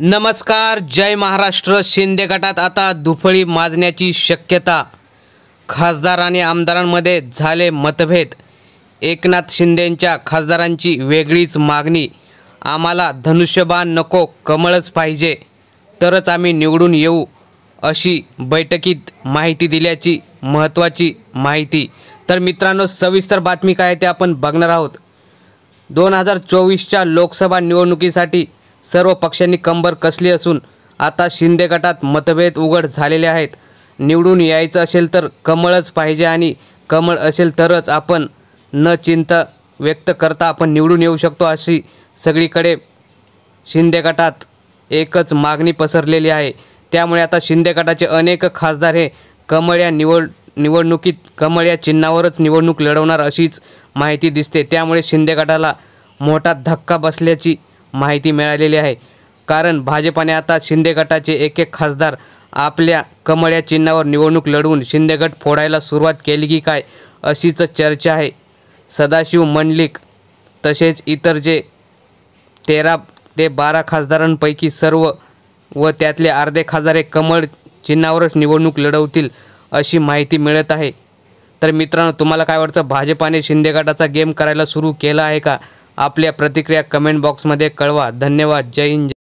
नमस्कार जय महाराष्ट्र शिंदे गटात आता दुफळी माजण्याची शक्यता खासदार आणि आमदारांमध्ये झाले मतभेद एकनाथ शिंदेंच्या खासदारांची वेगळीच मागणी आम्हाला धनुष्यबाण नको कमळच पाहिजे तरच आम्ही निवडून येऊ अशी बैठकीत माहिती दिल्याची महत्त्वाची माहिती तर मित्रांनो सविस्तर बातमी काय ते आपण बघणार आहोत दोन हजार चोवीसच्या लोकसभा निवडणुकीसाठी सर्व पक्षांनी कंबर कसली असून आता शिंदे गटात मतभेद उघड झालेले आहेत निवडून यायचं असेल तर कमळच पाहिजे आणि कमळ असेल तरच आपण न चिंता व्यक्त करता आपण निवडून येऊ शकतो अशी सगळीकडे शिंदे गटात एकच मागणी पसरलेली आहे त्यामुळे आता शिंदे गटाचे अनेक खासदार हे कमळ या निवड निवडणुकीत कमळ या चिन्हावरच निवडणूक लढवणार अशीच माहिती दिसते त्यामुळे शिंदे गटाला मोठा धक्का बसल्याची माहिती मिळालेली आहे कारण भाजपाने आता शिंदे गटाचे एक एक खासदार आपल्या कमळ्या चिन्हावर निवडणूक लढवून शिंदे गट फोडायला सुरुवात केली की काय अशीच चर्चा आहे सदाशिव मंडलिक तसेच इतर जे तेरा ते बारा खासदारांपैकी सर्व व त्यातले अर्धे खासदार हे कमळ चिन्हावरच निवडणूक लढवतील अशी माहिती मिळत आहे तर मित्रांनो तुम्हाला काय वाटतं भाजपाने शिंदे गटाचा गेम करायला सुरू केला आहे का आपल्या प्रतिक्रिया कमेंट बॉक्समध्ये कळवा धन्यवाद जय हिंद